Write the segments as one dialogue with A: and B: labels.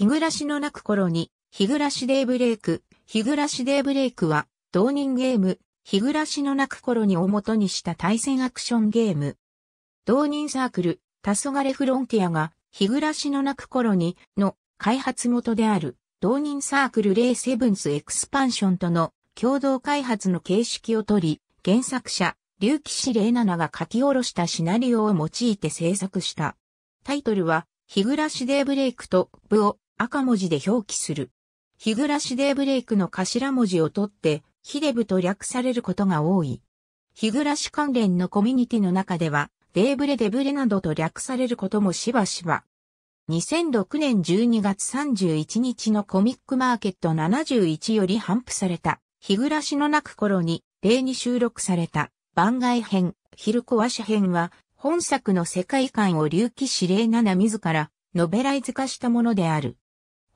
A: 日暮らしの泣く頃に、日暮らしデイブレイク、日暮らしデイブレイクは、同人ゲーム、日暮らしの泣く頃にを元にした対戦アクションゲーム。同人サークル、黄昏フロンティアが、日暮らしの泣く頃に、の、開発元である、同人サークルレイセブンスエクスパンションとの共同開発の形式をとり、原作者、竜騎士レイナナが書き下ろしたシナリオを用いて制作した。タイトルは、日暮らしデイブレイクと、部を、赤文字で表記する。日暮らしデイブレイクの頭文字を取って、ヒデブと略されることが多い。日暮らし関連のコミュニティの中では、デーブレデブレなどと略されることもしばしば。2006年12月31日のコミックマーケット71より頒布された、日暮らしの泣く頃に、例に収録された、番外編、昼壊し編は、本作の世界観を隆起指令7自ら、ノベライズ化したものである。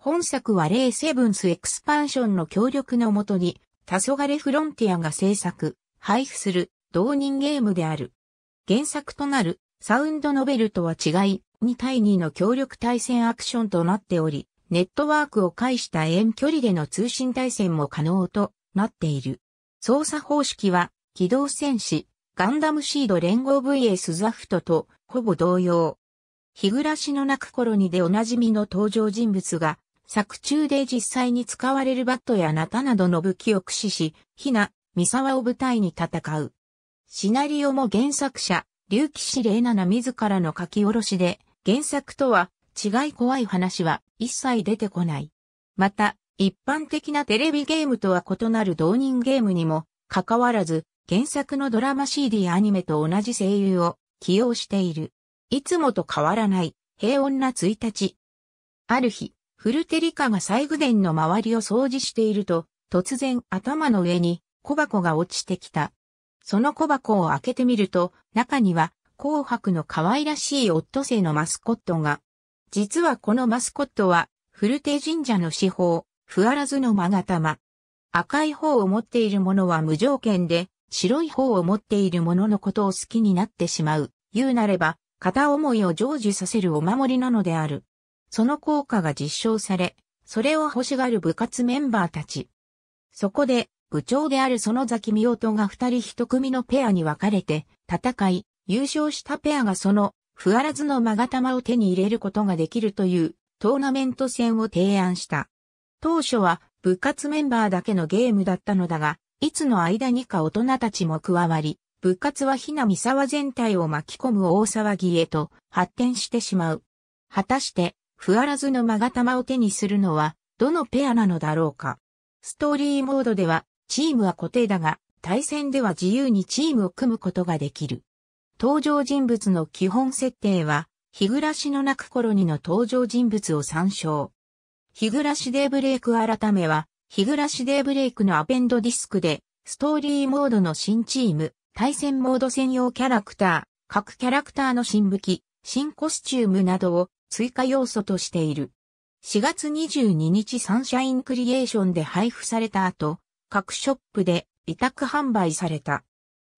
A: 本作はレイセブンスエクスパンションの協力のもとに、黄昏フロンティアが制作、配布する同人ゲームである。原作となるサウンドノベルとは違い、2対2の協力対戦アクションとなっており、ネットワークを介した遠距離での通信対戦も可能となっている。操作方式は、機動戦士、ガンダムシード連合 VS ザフトとほぼ同様。日暮らしの泣く頃にでおなじみの登場人物が作中で実際に使われるバットやナタなどの武器を駆使し、ヒナ、三沢を舞台に戦う。シナリオも原作者、竜騎士玲七自らの書き下ろしで、原作とは違い怖い話は一切出てこない。また、一般的なテレビゲームとは異なる同人ゲームにも、かかわらず、原作のドラマ CD アニメと同じ声優を起用している。いつもと変わらない平穏な1日。ある日、古テリカが西具殿の周りを掃除していると、突然頭の上に小箱が落ちてきた。その小箱を開けてみると、中には紅白の可愛らしいオットセイのマスコットが。実はこのマスコットは、古手神社の司法、ふわらずのまがたま。赤い方を持っている者は無条件で、白い方を持っている者のことを好きになってしまう。言うなれば、片思いを成就させるお守りなのである。その効果が実証され、それを欲しがる部活メンバーたち。そこで、部長である園崎美音が二人一組のペアに分かれて、戦い、優勝したペアがその、不あらずのまがたまを手に入れることができるという、トーナメント戦を提案した。当初は、部活メンバーだけのゲームだったのだが、いつの間にか大人たちも加わり、部活はひなみさわ全体を巻き込む大騒ぎへと発展してしまう。果たしてふあらずの勾玉を手にするのは、どのペアなのだろうか。ストーリーモードでは、チームは固定だが、対戦では自由にチームを組むことができる。登場人物の基本設定は、日暮らしの泣く頃にの登場人物を参照。日暮らしデイブレイク改めは、日暮らしデイブレイクのアペンドディスクで、ストーリーモードの新チーム、対戦モード専用キャラクター、各キャラクターの新武器、新コスチュームなどを追加要素としている。4月22日サンシャインクリエーションで配布された後、各ショップで委託販売された。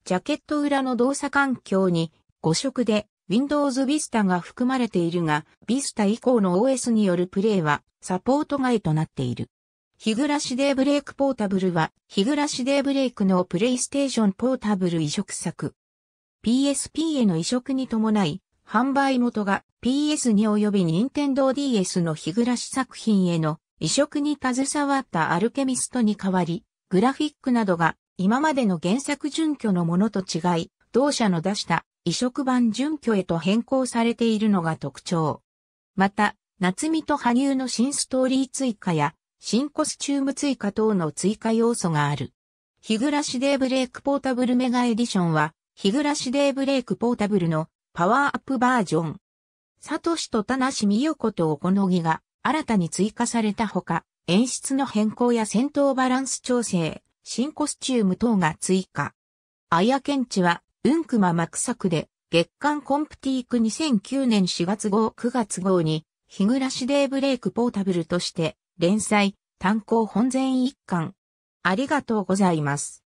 A: ジャケット裏の動作環境に5色で Windows Vista が含まれているが、Vista 以降の OS によるプレイはサポート外となっている。日暮らしデーブレイクポータブルは、日暮らしデーブレイクのプレイステーションポータブル移植作。PSP への移植に伴い、販売元が PS に及び任天堂 DS の日暮らし作品への移植に携わったアルケミストに代わり、グラフィックなどが今までの原作準拠のものと違い、同社の出した移植版準拠へと変更されているのが特徴。また、夏美と羽生の新ストーリー追加や、新コスチューム追加等の追加要素がある。日暮らしデイブレイクポータブルメガエディションは、日暮らしデイブレイクポータブルのパワーアップバージョン。サトシと田無美代子とおこのが新たに追加されたほか、演出の変更や戦闘バランス調整、新コスチューム等が追加。けんちは、うんくま幕作で、月刊コンプティーク2009年4月号9月号に、日暮らしデーブレイクポータブルとして、連載、単行本全一巻。ありがとうございます。